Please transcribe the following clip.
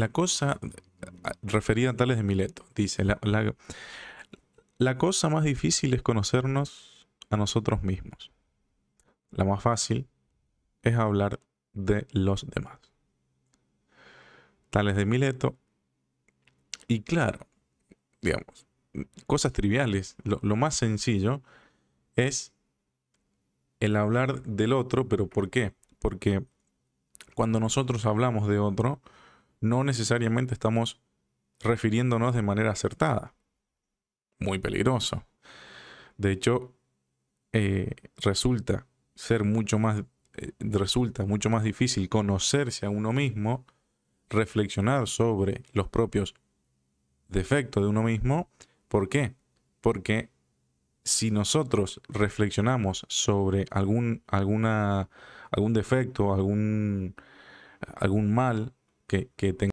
La cosa, referida a Tales de Mileto, dice, la, la, la cosa más difícil es conocernos a nosotros mismos. La más fácil es hablar de los demás. Tales de Mileto. Y claro, digamos, cosas triviales. Lo, lo, más sencillo es el hablar del otro, pero ¿por qué? Porque cuando nosotros hablamos de otro, no necesariamente estamos refiriéndonos de manera acertada. Muy peligroso. De hecho, eh, resulta ser mucho más, eh, resulta mucho más difícil conocerse a uno mismo, reflexionar sobre los propios defectos de uno mismo. ¿Por qué? Porque si nosotros reflexionamos sobre algún, alguna, algún defecto, algún, algún mal que, que tenga